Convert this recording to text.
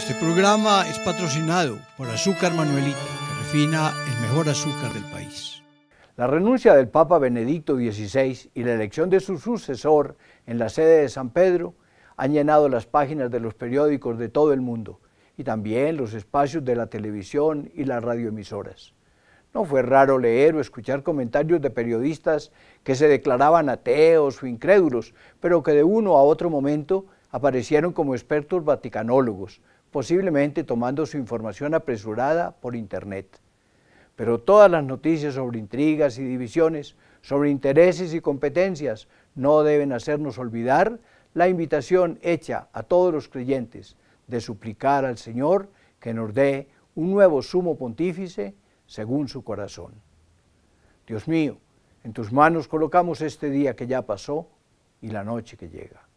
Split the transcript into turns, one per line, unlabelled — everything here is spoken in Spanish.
Este programa es patrocinado por Azúcar Manuelita, que refina el mejor azúcar del país. La renuncia del Papa Benedicto XVI y la elección de su sucesor en la sede de San Pedro han llenado las páginas de los periódicos de todo el mundo y también los espacios de la televisión y las radioemisoras. No fue raro leer o escuchar comentarios de periodistas que se declaraban ateos o incrédulos, pero que de uno a otro momento aparecieron como expertos vaticanólogos, posiblemente tomando su información apresurada por Internet. Pero todas las noticias sobre intrigas y divisiones, sobre intereses y competencias, no deben hacernos olvidar la invitación hecha a todos los creyentes de suplicar al Señor que nos dé un nuevo sumo pontífice según su corazón. Dios mío, en tus manos colocamos este día que ya pasó y la noche que llega.